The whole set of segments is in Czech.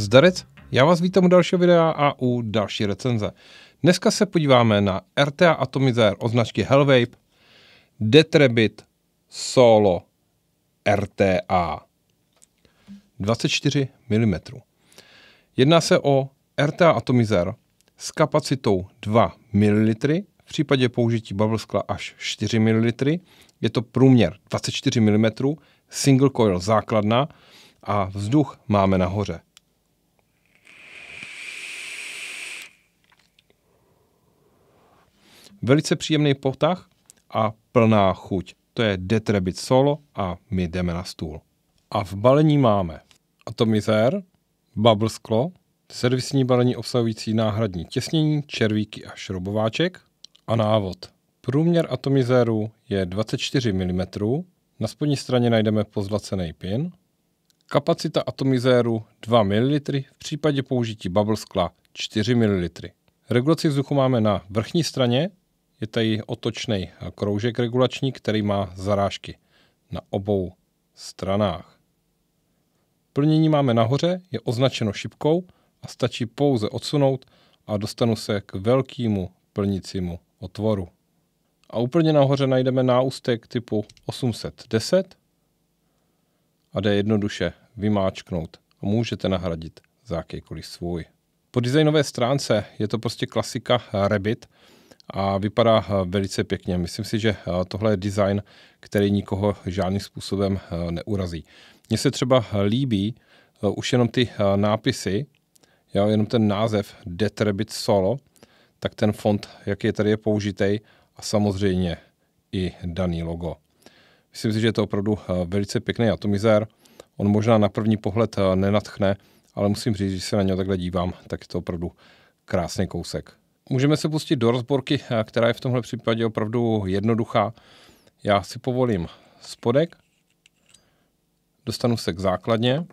Zdarec, já vás vítám u dalšího videa a u další recenze. Dneska se podíváme na RTA Atomizer od značky Hellvape, Detrebit Solo RTA 24 mm. Jedná se o RTA Atomizer s kapacitou 2 ml, v případě použití bubble skla až 4 ml, je to průměr 24 mm, single coil základna a vzduch máme nahoře. Velice příjemný potah a plná chuť. To je Detrebit Solo a my jdeme na stůl. A v balení máme Atomizer, Bubble Sklo, servisní balení obsahující náhradní těsnění, červíky a šrobováček a návod. Průměr atomizéru je 24 mm, na spodní straně najdeme pozlacený pin. Kapacita atomizéru 2 ml, v případě použití bubble skla 4 ml. Regulaci vzduchu máme na vrchní straně je tady otočný kroužek regulační, který má zarážky na obou stranách. Plnění máme nahoře, je označeno šipkou a stačí pouze odsunout a dostanu se k velkému plnicímu otvoru. A úplně nahoře najdeme náustek typu 810 a jde jednoduše vymáčknout a můžete nahradit za jakýkoliv svůj. Po designové stránce je to prostě klasika Rabbit, a vypadá eh, velice pěkně. Myslím si, že eh, tohle je design, který nikoho žádným způsobem eh, neurazí. Mně se třeba líbí už jenom ty nápisy, jo, jenom ten název Dead Rabbit Solo, tak ten font, jaký je tady je použitý a samozřejmě i daný logo. Myslím si, že je to opravdu velice pěkný atomizér. On možná na první pohled nenatchne, ale musím říct, že se na něj takhle dívám, tak je to opravdu krásný kousek můžeme se pustit do rozborky, eh, která je v tomhle případě opravdu jednoduchá. Já si povolím spodek, dostanu se k základně.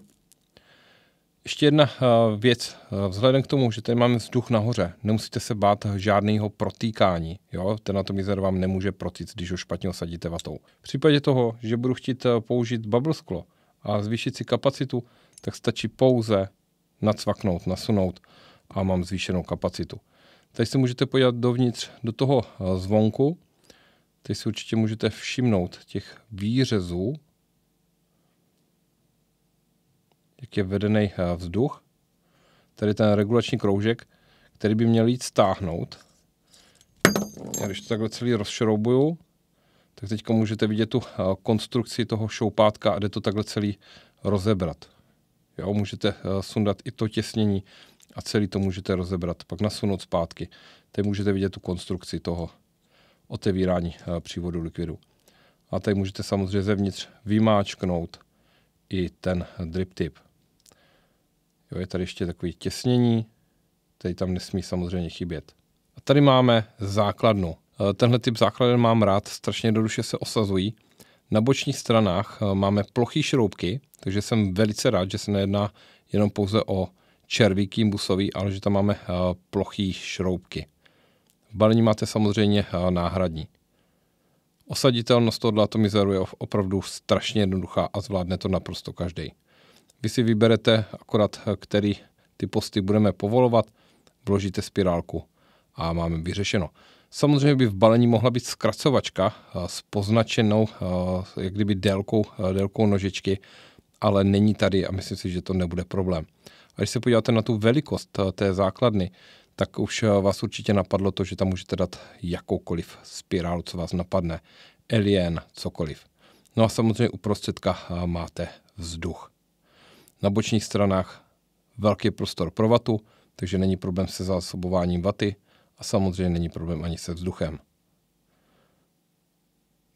Ještě jedna eh, věc, eh, vzhledem k tomu, že tady máme vzduch nahoře, nemusíte se bát žádného protýkání. Jo? Ten na tom vám nemůže protít, když ho špatně osadíte vatou. V případě toho, že budu chtít použít bubble sklo a zvýšit si kapacitu, tak stačí pouze nacvaknout, nasunout a mám zvýšenou kapacitu. Tady se můžete podívat dovnitř do toho eh, zvonku. Teď si určitě můžete všimnout těch výřezů, jak je vedený eh, vzduch. Tady ten regulační kroužek, který by měl jít stáhnout. Já když to takhle celý rozšroubuju, tak teď můžete vidět tu eh, konstrukci toho šoupátka a jde to takhle celý rozebrat. Jo, můžete sundat i to těsnění, a celý to můžete rozebrat, pak nasunout zpátky. Tady můžete vidět tu konstrukci toho otevírání eh, přívodu likvidu. A tady můžete samozřejmě zevnitř vymáčknout i ten drip tip. Jo, je tady ještě takový těsnění, který tam nesmí samozřejmě chybět. A tady máme základnu. Eh, tenhle typ základen mám rád, strašně jednoduše se osazují. Na bočních stranách eh, máme plochý šroubky, takže jsem velice rád, že se nejedná jenom pouze o červíky busový, ale že tam máme eh, plochý šroubky. V balení máte samozřejmě eh, náhradní. Osaditelnost tohoto atomizeru je opravdu strašně jednoduchá a zvládne to naprosto každý. Vy si vyberete akorát, eh, který ty posty budeme povolovat, vložíte spirálku a máme vyřešeno. Samozřejmě by v balení mohla být zkracovačka s poznačenou jak kdyby délkou, délkou nožičky, ale není tady a myslím si, že to nebude problém. A když se podíváte na tu velikost eh, té základny, tak už eh, vás určitě napadlo to, že tam můžete dát jakoukoliv spirálu, co vás napadne, alien, cokoliv. No a samozřejmě uprostředka eh, máte vzduch. Na bočních stranách velký prostor pro vatu, takže není problém se zásobováním vaty a samozřejmě není problém ani se vzduchem.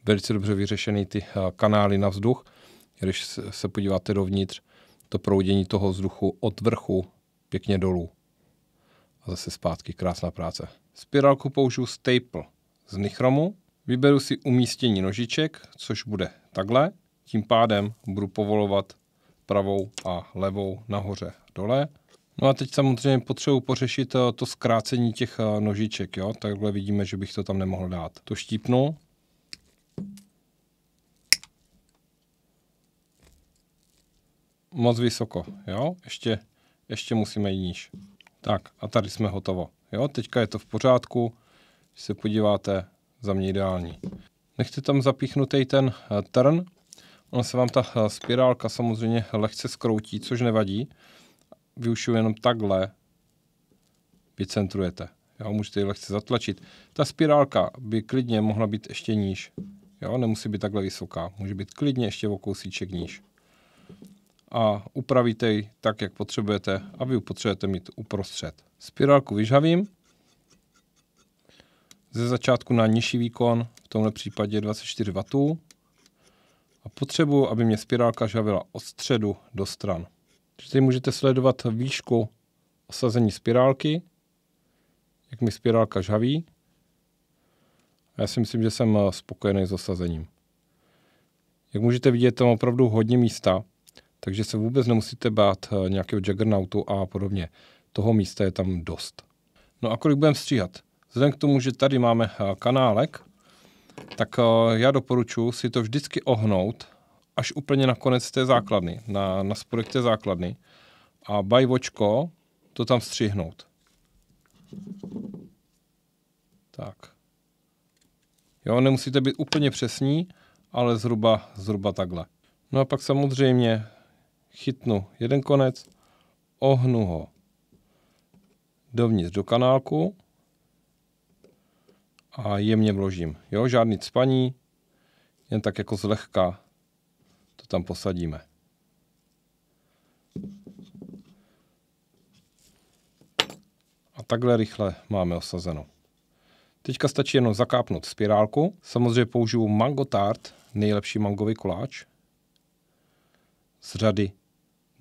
Velice dobře vyřešený ty kanály na vzduch. Když se podíváte dovnitř, to proudění toho vzduchu od vrchu pěkně dolů. A zase zpátky, krásná práce. Spirálku použiju staple z nichromu, vyberu si umístění nožiček, což bude takhle, tím pádem budu povolovat pravou a levou nahoře dole. No a teď samozřejmě potřebuji pořešit eh, to zkrácení těch eh, nožiček, jo? takhle vidíme, že bych to tam nemohl dát. To štípnu, moc vysoko, jo? Ještě, ještě musíme jít níž. Tak a tady jsme hotovo. Jo, teďka je to v pořádku, když se podíváte, za mě ideální. Nechte tam zapíchnutý ten eh, trn, ono se vám ta eh, spirálka samozřejmě lehce skroutí, což nevadí. Vy už jenom takhle vycentrujete. Jo, můžete ji lehce zatlačit. Ta spirálka by klidně mohla být ještě níž. Jo, nemusí být takhle vysoká. Může být klidně ještě o kousíček níž a upravíte ji tak, jak potřebujete a vy potřebujete mít uprostřed. Spirálku vyžhavím, ze začátku na nižší výkon, v tomto případě 24 W a potřebuji, aby mě spirálka žavila od středu do stran. Tady můžete sledovat výšku osazení spirálky, jak mi spirálka žaví. já si myslím, že jsem spokojený s osazením. Jak můžete vidět, tam opravdu hodně místa takže se vůbec nemusíte bát eh, nějakého juggernautu a podobně. Toho místa je tam dost. No a kolik budeme stříhat? Vzhledem k tomu, že tady máme eh, kanálek, tak eh, já doporučuji si to vždycky ohnout až úplně na konec té základny, na, na spodek té základny a bajvočko to tam stříhnout. Tak. Jo, nemusíte být úplně přesní, ale zhruba, zhruba takhle. No a pak samozřejmě chytnu jeden konec, ohnu ho dovnitř do kanálku a jemně vložím. Jo, žádný cpaní, jen tak jako zlehka to tam posadíme. A takhle rychle máme osazeno. Teďka stačí jenom zakápnout spirálku. Samozřejmě použiju mango tart, nejlepší mangový koláč z řady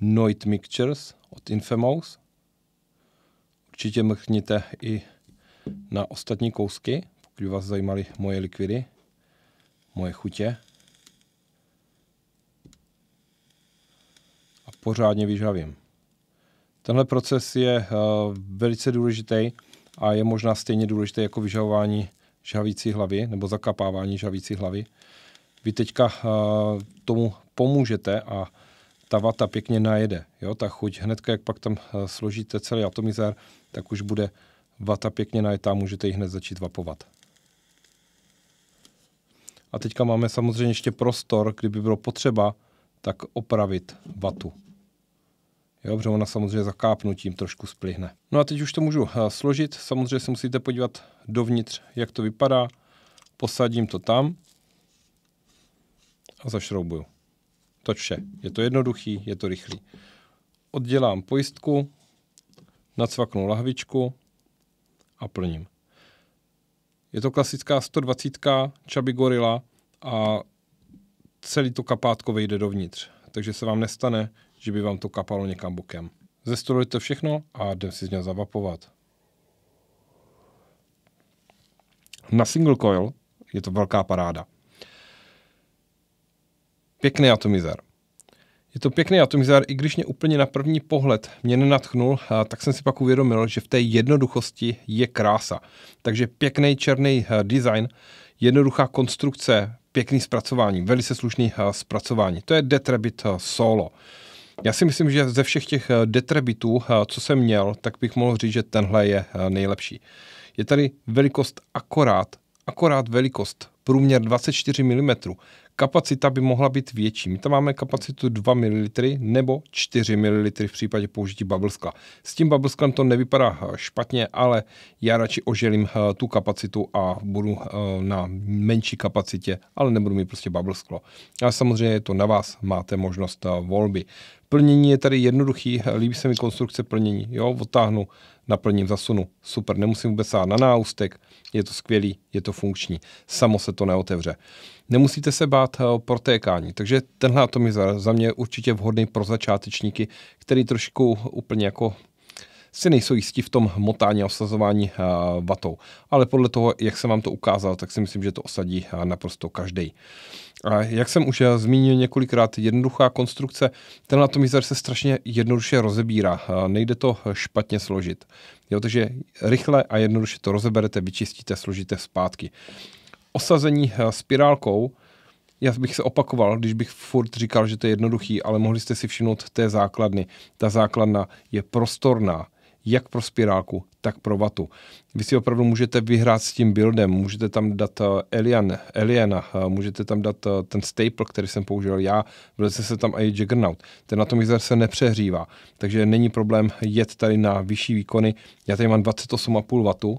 Noit Mixtures od Infamous. Určitě mrkněte i na ostatní kousky, pokud vás zajímaly moje likvidy, moje chutě. A pořádně vyžavím. Tenhle proces je uh, velice důležitý a je možná stejně důležitý jako vyžavování žavící hlavy nebo zakapávání žavící hlavy. Vy teďka uh, tomu pomůžete a ta vata pěkně najede. Jo, ta chuť, hned jak pak tam eh, složíte celý atomizér, tak už bude vata pěkně najetá, můžete ji hned začít vapovat. A teďka máme samozřejmě ještě prostor, kdyby bylo potřeba, tak opravit vatu. Jo, protože ona samozřejmě zakápnutím trošku splihne. No a teď už to můžu eh, složit. Samozřejmě se musíte podívat dovnitř, jak to vypadá. Posadím to tam a zašroubuju. To vše. Je to jednoduchý, je to rychlý. Oddělám pojistku, nacvaknu lahvičku a plním. Je to klasická 120 Chubby Gorilla a celý to kapátko vejde dovnitř, takže se vám nestane, že by vám to kapalo někam bokem. Zestoluji to všechno a jdem si z něj zavapovat. Na single coil je to velká paráda. Pěkný atomizér. Je to pěkný atomizér, i když mě úplně na první pohled mě nenatchnul, tak jsem si pak uvědomil, že v té jednoduchosti je krása. Takže pěkný černý eh, design, jednoduchá konstrukce, pěkný zpracování, velice slušný eh, zpracování. To je Detrebit eh, Solo. Já si myslím, že ze všech těch detrebitů, co jsem měl, tak bych mohl říct, že tenhle je nejlepší. Je tady velikost akorát, akorát velikost, průměr 24 mm, Kapacita by mohla být větší. My tam máme kapacitu 2 ml nebo 4 ml v případě použití bubbleskla. S tím bubblesklem to nevypadá eh, špatně, ale já radši oželím eh, tu kapacitu a budu eh, na menší kapacitě, ale nebudu mít prostě bubblesklo. A samozřejmě je to na vás, máte možnost volby. Plnění je tady jednoduchý, líbí se mi konstrukce plnění. Jo, odtáhnu, naplním, zasunu. Super, nemusím vůbec sát na náustek, je to skvělý, je to funkční. Samo se to neotevře. Nemusíte se bát o eh, protékání, takže tenhle atomizer je za, mě mě určitě vhodný pro začátečníky, který trošku úplně jako si nejsou jistí v tom motání a osazování eh, vatou. Ale podle toho, jak jsem vám to ukázal, tak si myslím, že to osadí eh, naprosto každý. A jak jsem už eh, zmínil několikrát, jednoduchá konstrukce, ten atomizer se strašně jednoduše rozebírá, nejde to špatně složit. Jo, takže rychle a jednoduše to rozeberete, vyčistíte, složíte zpátky. Osazení spirálkou, já bych se opakoval, když bych furt říkal, že to je jednoduchý, ale mohli jste si všimnout té základny. Ta základna je prostorná, jak pro spirálku, tak pro vatu. Vy si opravdu můžete vyhrát s tím buildem, můžete tam dát Alien, eh, Aliena, eh, můžete tam dát eh, ten staple, který jsem použil já, vleze se tam i Juggernaut. Ten na tom laser se nepřehřívá, takže není problém jet tady na vyšší výkony. Já tady mám 28,5 W,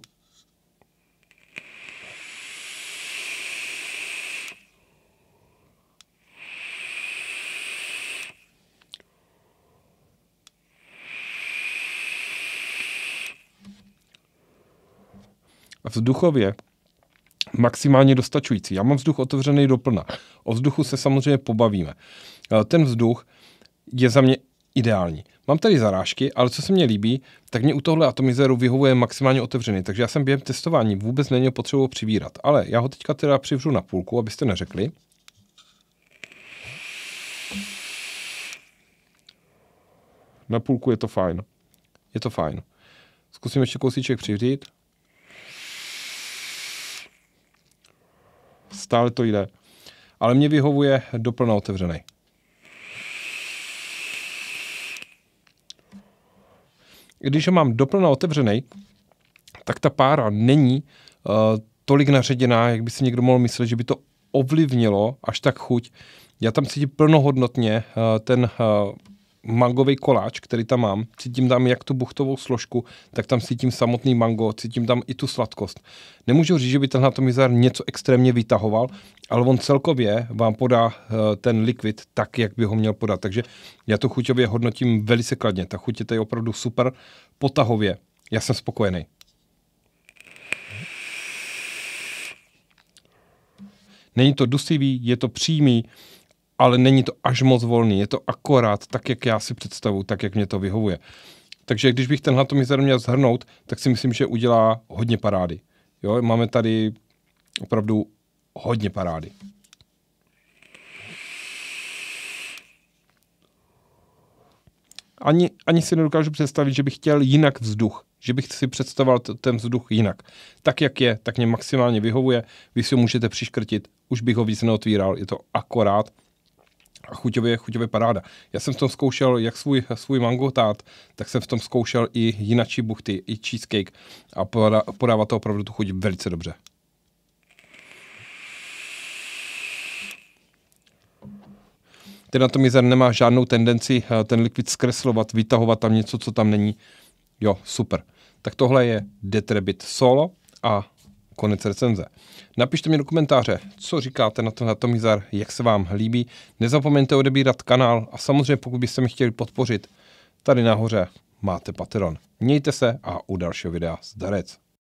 vzduchově maximálně dostačující. Já mám vzduch otevřený plna. O vzduchu se samozřejmě pobavíme. Eh, ten vzduch je za mě ideální. Mám tady zarážky, ale co se mně líbí, tak mě u tohle atomizéru vyhovuje maximálně otevřený, takže já jsem během testování vůbec neměl potřebu přivírat. Ale já ho teďka teda přivřu na půlku, abyste neřekli. Na půlku je to fajn. Je to fajn. Zkusím ještě kousíček přivřít. stále to jde. Ale mě vyhovuje doplno otevřený. Když ho mám doplno otevřený, tak ta pára není uh, tolik naředěná, jak by si někdo mohl myslet, že by to ovlivnilo až tak chuť. Já tam cítím plnohodnotně uh, ten uh, mangový koláč, který tam mám, cítím tam jak tu buchtovou složku, tak tam cítím samotný mango, cítím tam i tu sladkost. Nemůžu říct, že by ten atomizár něco extrémně vytahoval, ale on celkově vám podá eh, ten likvid tak, jak by ho měl podat. Takže já to chuťově hodnotím velice kladně. Ta chuť je tady opravdu super. Potahově. Já jsem spokojený. Není to dusivý, je to přímý, ale není to až moc volný, je to akorát tak, jak já si představu, tak, jak mě to vyhovuje. Takže když bych tenhle mizer měl zhrnout, tak si myslím, že udělá hodně parády. Jo, máme tady opravdu hodně parády. Ani, ani si nedokážu představit, že bych chtěl jinak vzduch, že bych si představoval ten vzduch jinak. Tak, jak je, tak mě maximálně vyhovuje, vy si ho můžete přiškrtit, už bych ho víc neotvíral, je to akorát a chuťově, chuťově paráda. Já jsem v tom zkoušel jak svůj, svůj mango tát, tak jsem v tom zkoušel i jinačí buchty, i cheesecake a podá, podává to opravdu tu chuť velice dobře. Ten atomizer nemá žádnou tendenci eh, ten likvid zkreslovat, vytahovat tam něco, co tam není. Jo, super. Tak tohle je Detrebit Solo a Konec recenze. Napište mi do komentáře, co říkáte na tenhle Tomizar, jak se vám líbí. Nezapomeňte odebírat kanál a samozřejmě pokud byste mi chtěli podpořit, tady nahoře máte Patreon. Mějte se a u dalšího videa zdarec.